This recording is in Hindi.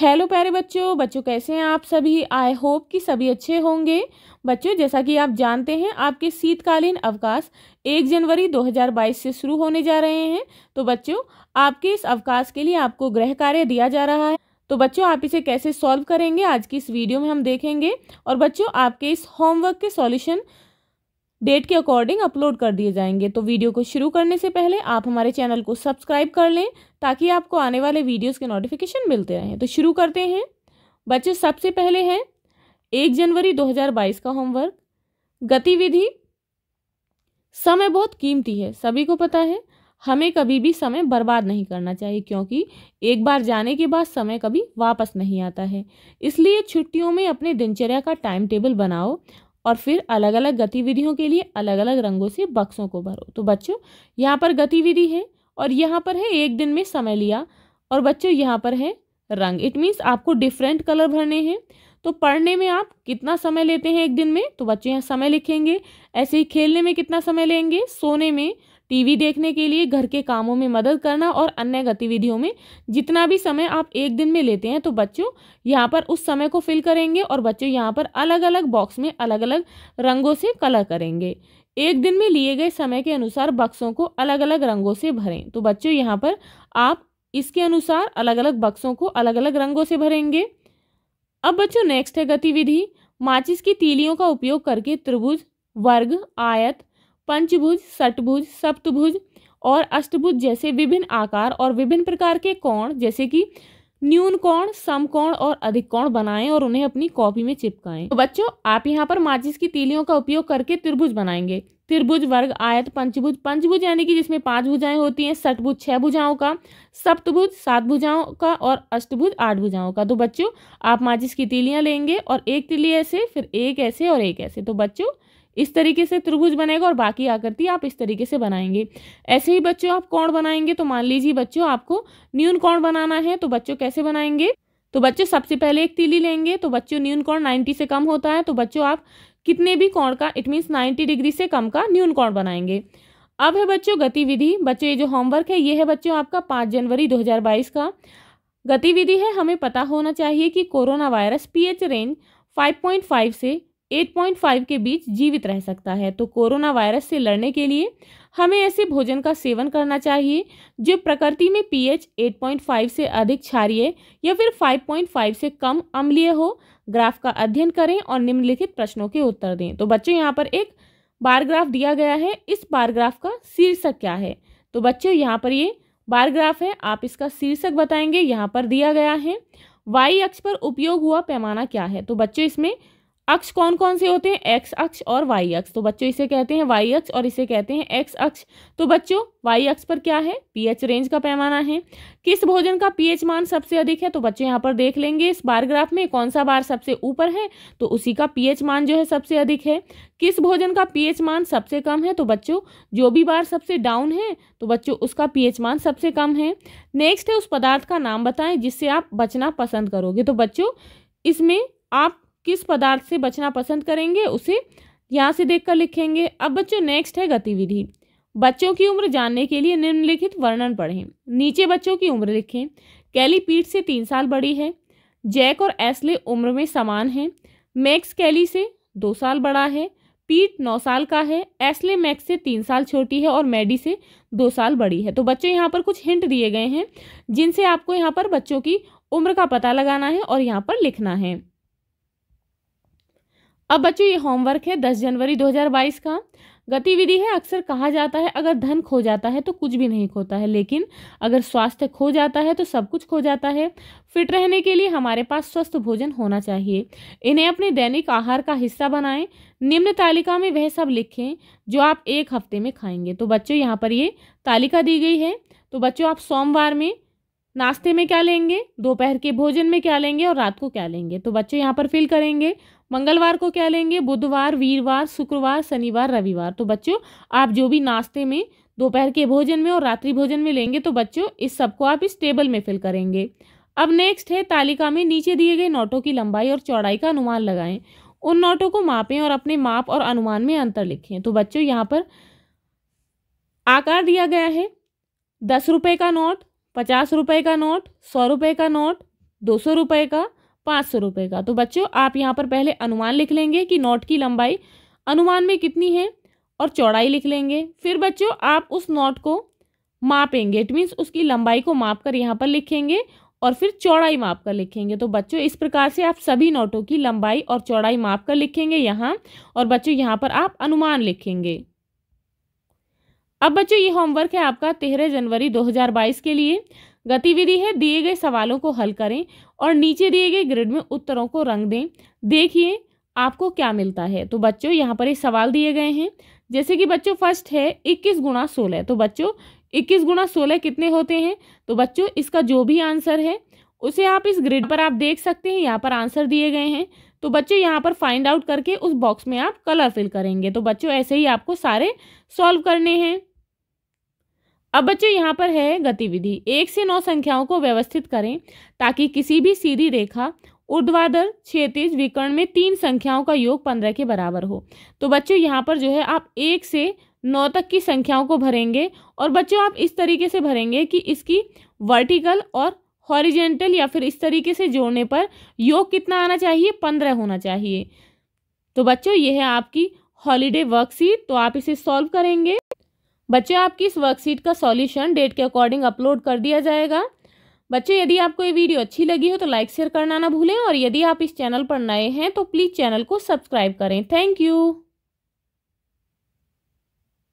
हेलो प्यारे बच्चों बच्चों कैसे हैं आप सभी आई होप कि सभी अच्छे होंगे बच्चों जैसा कि आप जानते हैं आपके शीतकालीन अवकाश 1 जनवरी 2022 से शुरू होने जा रहे हैं तो बच्चों आपके इस अवकाश के लिए आपको गृह कार्य दिया जा रहा है तो बच्चों आप इसे कैसे सॉल्व करेंगे आज की इस वीडियो में हम देखेंगे और बच्चों आपके इस होमवर्क के सॉल्यूशन डेट के अकॉर्डिंग अपलोड कर दिए जाएंगे तो वीडियो को शुरू करने से पहले आप हमारे चैनल को सब्सक्राइब कर लें ताकि आपको आने वाले वीडियोस के नोटिफिकेशन मिलते रहें तो शुरू करते हैं बच्चे सबसे पहले हैं एक जनवरी 2022 का होमवर्क गतिविधि समय बहुत कीमती है सभी को पता है हमें कभी भी समय बर्बाद नहीं करना चाहिए क्योंकि एक बार जाने के बाद समय कभी वापस नहीं आता है इसलिए छुट्टियों में अपने दिनचर्या का टाइम टेबल बनाओ और फिर अलग अलग गतिविधियों के लिए अलग अलग रंगों से बक्सों को भरो तो बच्चों यहाँ पर गतिविधि है और यहाँ पर है एक दिन में समय लिया और बच्चों यहाँ पर है रंग इट मीन्स आपको डिफरेंट कलर भरने हैं तो पढ़ने में आप कितना समय लेते हैं एक दिन में तो बच्चे यहाँ समय लिखेंगे ऐसे ही खेलने में कितना समय लेंगे सोने में टीवी देखने के लिए घर के कामों में मदद करना और अन्य गतिविधियों में जितना भी समय आप एक दिन में लेते हैं तो बच्चों यहाँ पर उस समय को फिल करेंगे और बच्चों यहाँ पर अलग अलग बॉक्स में अलग अलग रंगों से कलर करेंगे एक दिन में लिए गए समय के अनुसार बक्सों को अलग अलग रंगों से भरें तो बच्चों यहाँ पर आप इसके अनुसार अलग अलग बक्सों को अलग अलग रंगों से भरेंगे अब बच्चों नेक्स्ट है गतिविधि माचिस की तीलियों का उपयोग करके त्रिभुज वर्ग आयत पंचभुज सटभुज सप्तभुज और अष्टभुज जैसे विभिन्न आकार और विभिन्न प्रकार के कोण जैसे कि न्यून कोण समकोण और अधिक कोण बनाएं और उन्हें अपनी कॉपी में चिपकाएं तो बच्चों आप यहाँ पर माचिस की तीलियों का उपयोग करके त्रिभुज बनाएंगे त्रिभुज वर्ग आयत पंचभुज पंचभुज यानी कि जिसमें पांच भुजाएं होती हैं सटभुज छह भुजाओं का सप्तभुज सात भुजाओं का और अष्टभुज आठ भुजाओं का तो बच्चों आप माचिस की तीलियां लेंगे और एक तिली ऐसे फिर एक ऐसे और एक ऐसे तो बच्चों इस तरीके से त्रिभुज बनेगा और बाकी आकृति आप इस तरीके से बनाएंगे ऐसे ही बच्चों आप कोण बनाएंगे तो मान लीजिए बच्चों आपको न्यून कोण बनाना है तो बच्चों कैसे बनाएंगे तो बच्चों सबसे पहले एक तीली लेंगे तो बच्चों न्यून कोण 90 से कम होता है तो बच्चों आप कितने भी कोण का इट मीन्स 90 डिग्री से कम का न्यून कोण बनाएंगे अब है बच्चों गतिविधि बच्चों ये जो होमवर्क है ये है बच्चों आपका पाँच जनवरी 2022 का गतिविधि है हमें पता होना चाहिए कि corona virus pH range five से 8.5 के बीच जीवित रह सकता है तो कोरोना वायरस से लड़ने के लिए हमें ऐसे भोजन का सेवन करना चाहिए जो प्रकृति में पीएच 8.5 से अधिक क्षारिय या फिर 5.5 से कम अम्लीय हो ग्राफ का अध्ययन करें और निम्नलिखित प्रश्नों के उत्तर दें तो बच्चों यहाँ पर एक बारग्राफ दिया गया है इस बारग्राफ का शीर्षक क्या है तो बच्चों यहाँ पर ये बारग्राफ है आप इसका शीर्षक बताएंगे यहाँ पर दिया गया है वाई अक्ष पर उपयोग हुआ पैमाना क्या है तो बच्चों इसमें अक्ष कौन कौन से होते हैं एक्स अक्ष और वाई अक्ष तो बच्चों इसे कहते हैं वाई अक्ष और इसे कहते हैं एक्स अक्ष तो बच्चों वाई अक्ष पर क्या है पीएच रेंज का पैमाना है किस भोजन का पीएच मान सबसे अधिक है तो बच्चे यहाँ पर देख लेंगे इस बार ग्राफ में कौन सा बार सबसे ऊपर है तो उसी का पीएच मान जो है सबसे अधिक है किस भोजन का पीएच मान सबसे कम है तो बच्चों जो भी बार सबसे डाउन है तो बच्चों उसका पीएच मान सबसे कम है नेक्स्ट है उस पदार्थ का नाम बताएं जिससे आप बचना पसंद करोगे तो बच्चों इसमें आप किस पदार्थ से बचना पसंद करेंगे उसे यहाँ से कर लिखेंगे अब बच्चों नेक्स्ट है गतिविधि बच्चों की उम्र जानने के लिए निम्नलिखित वर्णन पढ़ें नीचे बच्चों की उम्र लिखें कैली पीठ से तीन साल बड़ी है जैक और एसले उम्र में समान हैं मैक्स कैली से दो साल बड़ा है पीट नौ साल का है एस्ले मैक्स से तीन साल छोटी है और मैडी से दो साल बड़ी है तो बच्चों यहाँ पर कुछ हिंट दिए गए हैं जिनसे आपको यहाँ पर बच्चों की उम्र का पता लगाना है और यहाँ पर लिखना है अब बच्चों ये होमवर्क है दस जनवरी 2022 का गतिविधि है अक्सर कहा जाता है अगर धन खो जाता है तो कुछ भी नहीं खोता है लेकिन अगर स्वास्थ्य खो जाता है तो सब कुछ खो जाता है फिट रहने के लिए हमारे पास स्वस्थ भोजन होना चाहिए इन्हें अपने दैनिक आहार का हिस्सा बनाएं निम्न तालिका में वह सब लिखें जो आप एक हफ्ते में खाएंगे तो बच्चों यहाँ पर ये तालिका दी गई है तो बच्चों आप सोमवार में नाश्ते में क्या लेंगे दोपहर के भोजन में क्या लेंगे और रात को क्या लेंगे तो बच्चों यहाँ पर फिल करेंगे मंगलवार को क्या लेंगे बुधवार वीरवार शुक्रवार शनिवार रविवार तो बच्चों आप जो भी नाश्ते में दोपहर के भोजन में और रात्रि भोजन में लेंगे तो बच्चों इस सबको आप इस टेबल में फिल करेंगे अब नेक्स्ट है तालिका में नीचे दिए गए नोटों की लंबाई और चौड़ाई का अनुमान लगाएं उन नोटों को मापें और अपने माप और अनुमान में अंतर लिखें तो बच्चों यहाँ पर आकार दिया गया है दस रुपये का नोट पचास रुपये का नोट सौ रुपये का नोट दो सौ रुपये का पाँच सौ रुपये का तो बच्चों आप यहाँ पर पहले अनुमान लिख लेंगे कि नोट की लंबाई अनुमान में कितनी है और चौड़ाई लिख लेंगे फिर बच्चों आप उस नोट को मापेंगे इट मीन्स उसकी लंबाई को माप कर यहाँ पर लिखेंगे और फिर चौड़ाई माप कर लिखेंगे तो बच्चों इस प्रकार से आप सभी नोटों की लंबाई और चौड़ाई माप कर लिखेंगे यहाँ और बच्चों यहाँ पर आप अनुमान लिखेंगे अब बच्चों ये होमवर्क है आपका तेरह जनवरी 2022 के लिए गतिविधि है दिए गए सवालों को हल करें और नीचे दिए गए ग्रिड में उत्तरों को रंग दें देखिए आपको क्या मिलता है तो बच्चों यहाँ पर ये सवाल दिए गए हैं जैसे कि बच्चों फर्स्ट है इक्कीस गुणा सोलह तो बच्चों इक्कीस गुणा सोलह कितने होते हैं तो बच्चों इसका जो भी आंसर है उसे आप इस ग्रिड पर आप देख सकते हैं यहाँ पर आंसर दिए गए हैं तो बच्चों यहाँ पर फाइंड आउट करके उस बॉक्स में आप कलर फिल करेंगे तो बच्चों ऐसे ही आपको सारे सॉल्व करने हैं अब बच्चों यहाँ पर है गतिविधि एक से नौ संख्याओं को व्यवस्थित करें ताकि किसी भी सीधी रेखा ऊर्ध्वाधर क्षेत्र विकर्ण में तीन संख्याओं का योग पंद्रह के बराबर हो तो बच्चों यहाँ पर जो है आप एक से नौ तक की संख्याओं को भरेंगे और बच्चों आप इस तरीके से भरेंगे कि इसकी वर्टिकल और हॉरिजेंटल या फिर इस तरीके से जोड़ने पर योग कितना आना चाहिए पंद्रह होना चाहिए तो बच्चों ये है आपकी हॉलीडे वर्कशीट तो आप इसे सॉल्व करेंगे बच्चे आपकी इस वर्कशीट का सॉल्यूशन डेट के अकॉर्डिंग अपलोड कर दिया जाएगा बच्चे यदि आपको ये वीडियो अच्छी लगी हो तो लाइक शेयर करना ना भूलें और यदि आप इस चैनल पर नए हैं तो प्लीज़ चैनल को सब्सक्राइब करें थैंक यू